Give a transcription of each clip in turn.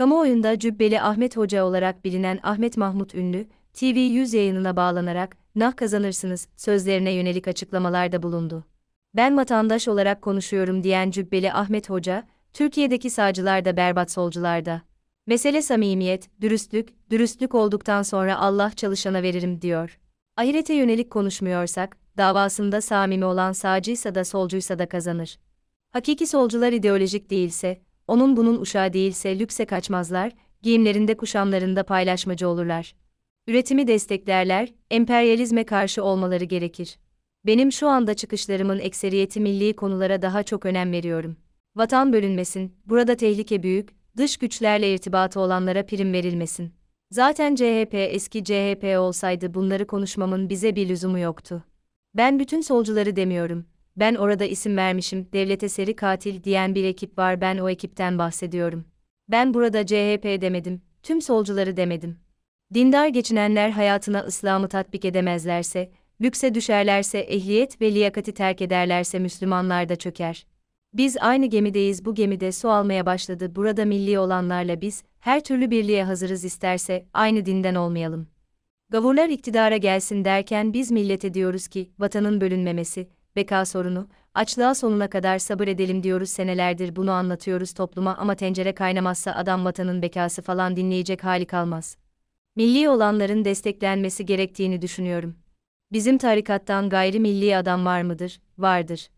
Kamuoyunda Cübbeli Ahmet Hoca olarak bilinen Ahmet Mahmut Ünlü, TV 100 yayınına bağlanarak nah kazanırsınız sözlerine yönelik açıklamalarda bulundu. Ben vatandaş olarak konuşuyorum diyen Cübbeli Ahmet Hoca, Türkiye'deki sağcılar da berbat solcular da. Mesele samimiyet, dürüstlük, dürüstlük olduktan sonra Allah çalışana veririm diyor. Ahirete yönelik konuşmuyorsak, davasında samimi olan sağcıysa da solcuysa da kazanır. Hakiki solcular ideolojik değilse, onun bunun uşağı değilse lükse kaçmazlar, giyimlerinde kuşamlarında paylaşmacı olurlar. Üretimi desteklerler, emperyalizme karşı olmaları gerekir. Benim şu anda çıkışlarımın ekseriyeti milli konulara daha çok önem veriyorum. Vatan bölünmesin, burada tehlike büyük, dış güçlerle irtibatı olanlara prim verilmesin. Zaten CHP eski CHP olsaydı bunları konuşmamın bize bir lüzumu yoktu. Ben bütün solcuları demiyorum ben orada isim vermişim, devlete seri katil diyen bir ekip var ben o ekipten bahsediyorum. Ben burada CHP demedim, tüm solcuları demedim. Dindar geçinenler hayatına İslam'ı tatbik edemezlerse, lükse düşerlerse ehliyet ve liyakati terk ederlerse Müslümanlar da çöker. Biz aynı gemideyiz bu gemide su almaya başladı burada milli olanlarla biz, her türlü birliğe hazırız isterse aynı dinden olmayalım. Gavurlar iktidara gelsin derken biz millete diyoruz ki, vatanın bölünmemesi, beka sorunu, açlığa sonuna kadar sabır edelim diyoruz senelerdir bunu anlatıyoruz topluma ama tencere kaynamazsa adam vatanın bekası falan dinleyecek hali kalmaz. Milli olanların desteklenmesi gerektiğini düşünüyorum. Bizim tarikattan gayrimilli adam var mıdır? Vardır.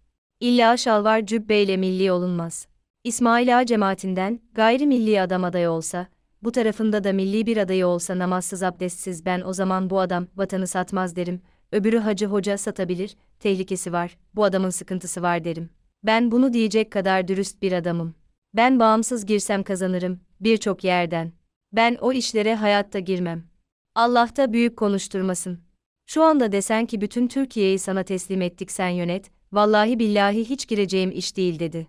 İlla şalvar cübbeyle milli olunmaz. İsmail Ağa cemaatinden gayri adam adayı olsa, bu tarafında da milli bir adayı olsa namazsız abdestsiz ben o zaman bu adam vatanı satmaz derim, öbürü hacı hoca satabilir, tehlikesi var, bu adamın sıkıntısı var derim. Ben bunu diyecek kadar dürüst bir adamım. Ben bağımsız girsem kazanırım, birçok yerden. Ben o işlere hayatta girmem. Allah da büyük konuşturmasın. Şu anda desen ki bütün Türkiye'yi sana teslim ettik sen yönet, vallahi billahi hiç gireceğim iş değil dedi.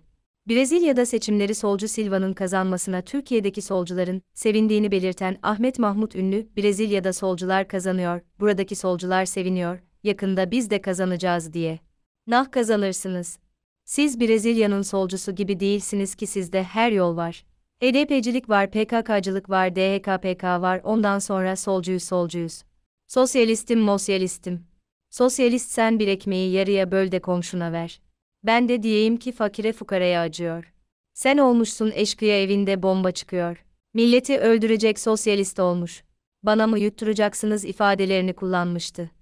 Brezilya'da seçimleri solcu Silva'nın kazanmasına Türkiye'deki solcuların sevindiğini belirten Ahmet Mahmut Ünlü, Brezilya'da solcular kazanıyor, buradaki solcular seviniyor, yakında biz de kazanacağız diye. Nah kazanırsınız. Siz Brezilya'nın solcusu gibi değilsiniz ki sizde her yol var. HDP'cilik var, PKK'cılık var, DHKPK var, ondan sonra solcuyuz solcuyuz. Sosyalistim, mosyalistim. Sosyalist sen bir ekmeği yarıya böl de komşuna ver. Ben de diyeyim ki fakire fukaraya acıyor. Sen olmuşsun eşkıya evinde bomba çıkıyor. Milleti öldürecek sosyalist olmuş. Bana mı yutturacaksınız ifadelerini kullanmıştı.